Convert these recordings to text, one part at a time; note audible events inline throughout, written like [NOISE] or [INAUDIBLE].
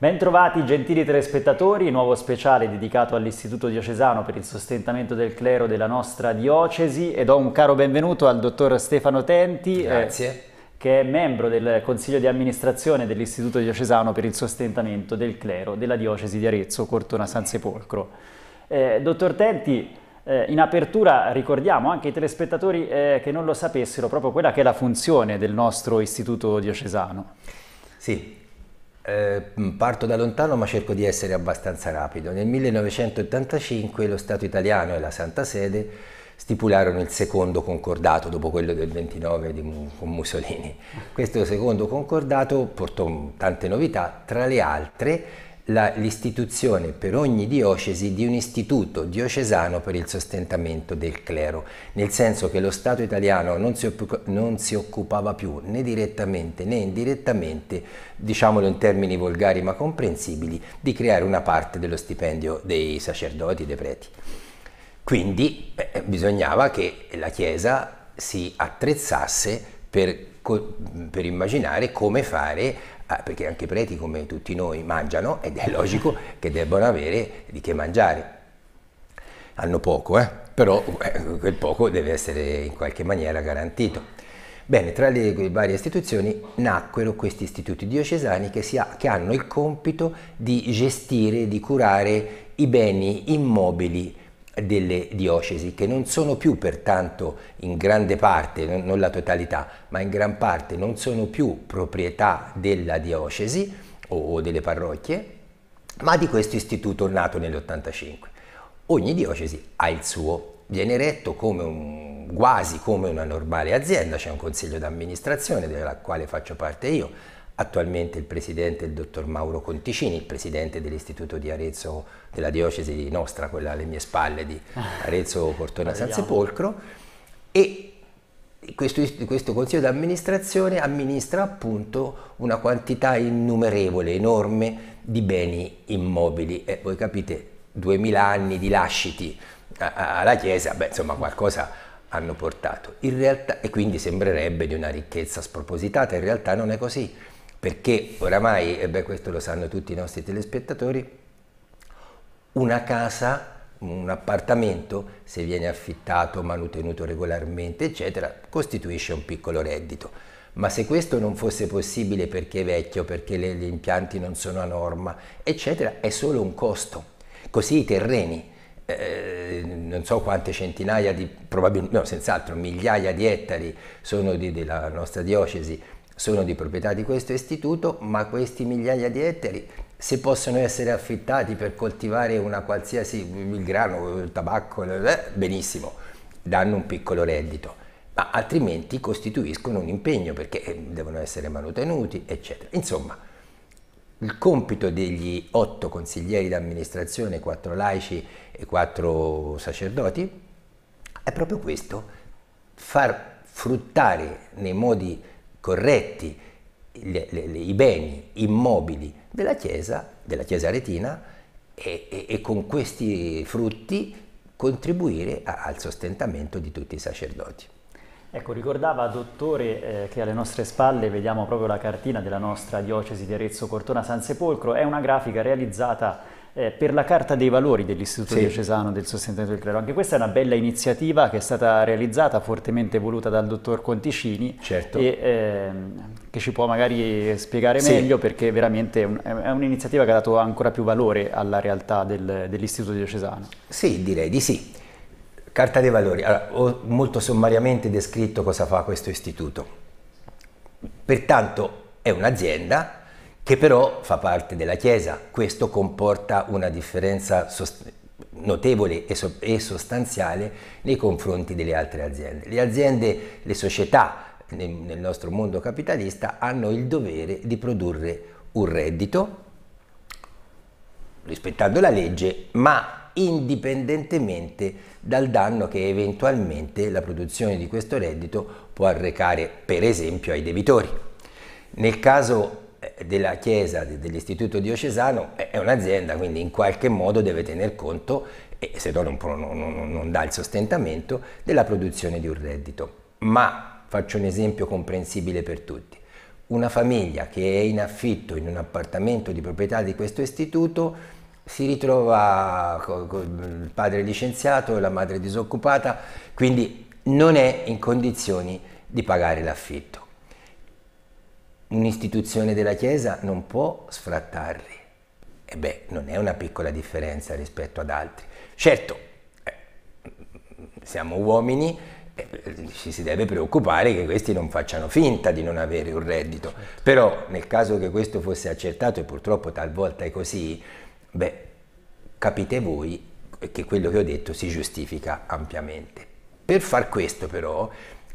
Bentrovati gentili telespettatori, nuovo speciale dedicato all'Istituto Diocesano per il sostentamento del clero della nostra diocesi e do un caro benvenuto al dottor Stefano Tenti. Eh, Grazie. Eh, che è membro del Consiglio di amministrazione dell'Istituto Diocesano per il sostentamento del clero della diocesi di Arezzo, Cortona San Sepolcro. Eh, dottor Tenti, eh, in apertura ricordiamo anche ai telespettatori eh, che non lo sapessero proprio quella che è la funzione del nostro Istituto Diocesano. Sì, eh, mm, parto da lontano ma cerco di essere abbastanza rapido. Nel 1985 lo Stato italiano e la Santa Sede stipularono il secondo concordato dopo quello del 29 di, con Mussolini. Questo secondo concordato portò tante novità, tra le altre la, l'istituzione per ogni diocesi di un istituto diocesano per il sostentamento del clero, nel senso che lo Stato italiano non si, non si occupava più né direttamente né indirettamente, diciamolo in termini volgari ma comprensibili, di creare una parte dello stipendio dei sacerdoti, dei preti. Quindi beh, bisognava che la Chiesa si attrezzasse per, per immaginare come fare Ah, perché anche i preti, come tutti noi, mangiano ed è logico che debbano avere di che mangiare. Hanno poco, eh? però eh, quel poco deve essere in qualche maniera garantito. Bene, tra le varie istituzioni nacquero questi istituti diocesani che, ha, che hanno il compito di gestire, di curare i beni immobili delle diocesi che non sono più pertanto in grande parte, non la totalità, ma in gran parte non sono più proprietà della diocesi o delle parrocchie, ma di questo istituto nato nell'85. Ogni diocesi ha il suo, viene retto come un, quasi come una normale azienda, c'è un consiglio d'amministrazione della quale faccio parte io, attualmente il presidente è il dottor Mauro Conticini, il presidente dell'istituto di Arezzo, della diocesi nostra, quella alle mie spalle di ah. Arezzo Cortona San Sepolcro e questo, questo consiglio di amministrazione amministra appunto una quantità innumerevole, enorme di beni immobili e voi capite 2000 anni di lasciti alla Chiesa, beh insomma qualcosa hanno portato. In realtà, e quindi sembrerebbe di una ricchezza spropositata, in realtà non è così perché oramai, e beh questo lo sanno tutti i nostri telespettatori, una casa, un appartamento, se viene affittato, manutenuto regolarmente, eccetera, costituisce un piccolo reddito. Ma se questo non fosse possibile perché è vecchio, perché le, gli impianti non sono a norma, eccetera, è solo un costo. Così i terreni, eh, non so quante centinaia di, probabilmente, no, senz'altro migliaia di ettari sono di, della nostra diocesi, sono di proprietà di questo istituto, ma questi migliaia di ettari se possono essere affittati per coltivare una qualsiasi, il grano, il tabacco, eh, benissimo, danno un piccolo reddito, ma altrimenti costituiscono un impegno perché eh, devono essere manutenuti, eccetera. Insomma, il compito degli otto consiglieri d'amministrazione, quattro laici e quattro sacerdoti, è proprio questo, far fruttare nei modi corretti le, le, le, i beni immobili della Chiesa, della Chiesa Retina, e, e, e con questi frutti contribuire a, al sostentamento di tutti i sacerdoti. Ecco, ricordava dottore eh, che alle nostre spalle vediamo proprio la cartina della nostra diocesi di Arezzo Cortona San Sepolcro, è una grafica realizzata eh, per la Carta dei Valori dell'Istituto sì. Diocesano del Sostentamento del Clero. Anche questa è una bella iniziativa che è stata realizzata, fortemente voluta dal dottor Conticini, certo. e, eh, che ci può magari spiegare sì. meglio perché veramente è, un, è, un'iniziativa che ha dato ancora più valore alla realtà del, dell'Istituto Diocesano. Sì, direi di sì. Carta dei Valori. Allora, ho molto sommariamente descritto cosa fa questo istituto. Pertanto è un'azienda che però fa parte della Chiesa. Questo comporta una differenza sost- notevole e, so- e sostanziale nei confronti delle altre aziende. Le aziende, le società nel nostro mondo capitalista hanno il dovere di produrre un reddito rispettando la legge, ma indipendentemente dal danno che eventualmente la produzione di questo reddito può arrecare, per esempio, ai debitori. Nel caso della Chiesa, dell'Istituto Diocesano, è un'azienda, quindi in qualche modo deve tener conto, e se no non, non, non dà il sostentamento, della produzione di un reddito. Ma faccio un esempio comprensibile per tutti. Una famiglia che è in affitto in un appartamento di proprietà di questo istituto si ritrova con il padre licenziato e la madre disoccupata, quindi non è in condizioni di pagare l'affitto un'istituzione della Chiesa non può sfrattarli. E beh, non è una piccola differenza rispetto ad altri. Certo, eh, siamo uomini, eh, ci si deve preoccupare che questi non facciano finta di non avere un reddito, certo. però nel caso che questo fosse accertato, e purtroppo talvolta è così, beh, capite voi che quello che ho detto si giustifica ampiamente. Per far questo però,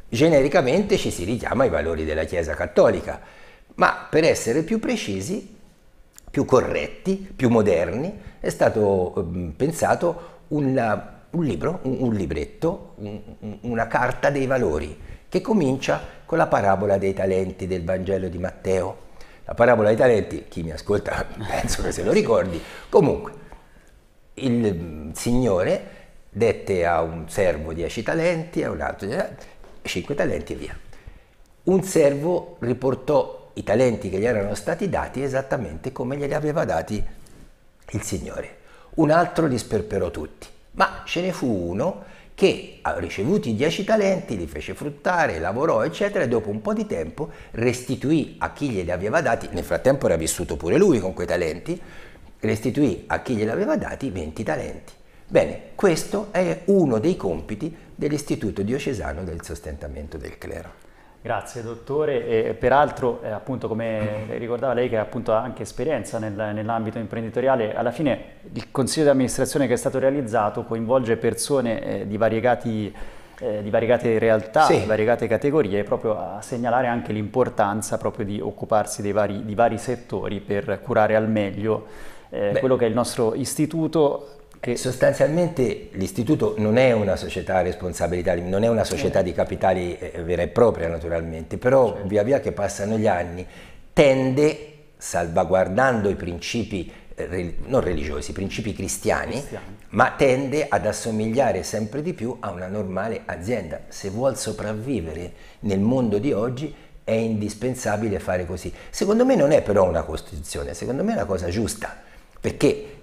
genericamente ci si richiama ai valori della Chiesa Cattolica ma per essere più precisi, più corretti, più moderni, è stato ehm, pensato una, un libro, un, un libretto, un, una carta dei valori che comincia con la parabola dei talenti del Vangelo di Matteo. La parabola dei talenti, chi mi ascolta [LAUGHS] penso che se lo ricordi. Comunque, il mm, Signore dette a un servo dieci talenti, a un altro cinque talenti e via. Un servo riportò i talenti che gli erano stati dati esattamente come glieli aveva dati il Signore. Un altro li sperperò tutti, ma ce ne fu uno che ricevuti i dieci talenti li fece fruttare, lavorò eccetera e dopo un po' di tempo restituì a chi glieli aveva dati, nel frattempo era vissuto pure lui con quei talenti, restituì a chi glieli aveva dati 20 talenti. Bene, questo è uno dei compiti dell'Istituto Diocesano del Sostentamento del Clero. Grazie dottore, e peraltro eh, appunto come ricordava lei che ha appunto anche esperienza nel, nell'ambito imprenditoriale, alla fine il consiglio di amministrazione che è stato realizzato coinvolge persone eh, di, variegati, eh, di variegate realtà, sì. di variegate categorie, proprio a segnalare anche l'importanza proprio di occuparsi dei vari, di vari settori per curare al meglio eh, quello che è il nostro istituto che... Sostanzialmente l'istituto non è una società a responsabilità, non è una società di capitali eh, eh, vera e propria naturalmente, però certo. via via che passano gli anni tende, salvaguardando i principi eh, non religiosi, i principi cristiani, cristiani, ma tende ad assomigliare sempre di più a una normale azienda. Se vuol sopravvivere nel mondo di oggi è indispensabile fare così. Secondo me non è però una costituzione, secondo me è una cosa giusta, perché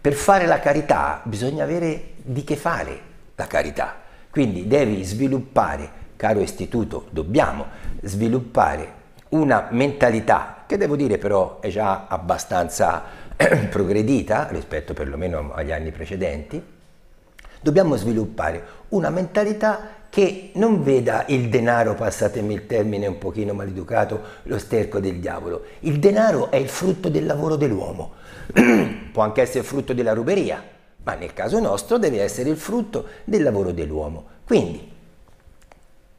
per fare la carità bisogna avere di che fare la carità. Quindi devi sviluppare, caro istituto, dobbiamo sviluppare una mentalità che devo dire però è già abbastanza [CLEARS THROAT] progredita rispetto perlomeno agli anni precedenti. Dobbiamo sviluppare una mentalità che non veda il denaro, passatemi il termine un pochino maleducato, lo sterco del diavolo. Il denaro è il frutto del lavoro dell'uomo, [CLEARS THROAT] può anche essere frutto della ruberia, ma nel caso nostro deve essere il frutto del lavoro dell'uomo. Quindi,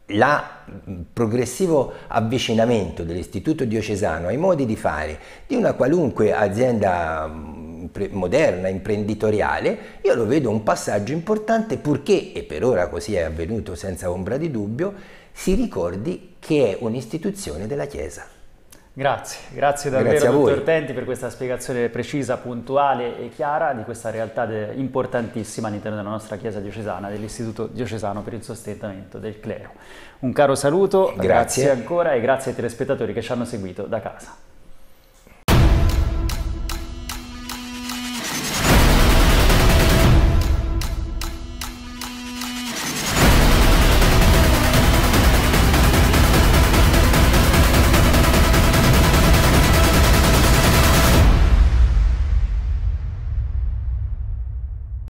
il mm, progressivo avvicinamento dell'istituto diocesano ai modi di fare di una qualunque azienda mm, impre- moderna, imprenditoriale, io lo vedo un passaggio importante purché, e per ora così è avvenuto senza ombra di dubbio, si ricordi che è un'istituzione della Chiesa. Grazie, grazie davvero grazie dottor Tenti per questa spiegazione precisa, puntuale e chiara di questa realtà de- importantissima all'interno della nostra Chiesa diocesana, dell'Istituto Diocesano per il sostentamento del clero. Un caro saluto, grazie, grazie ancora e grazie ai telespettatori che ci hanno seguito da casa.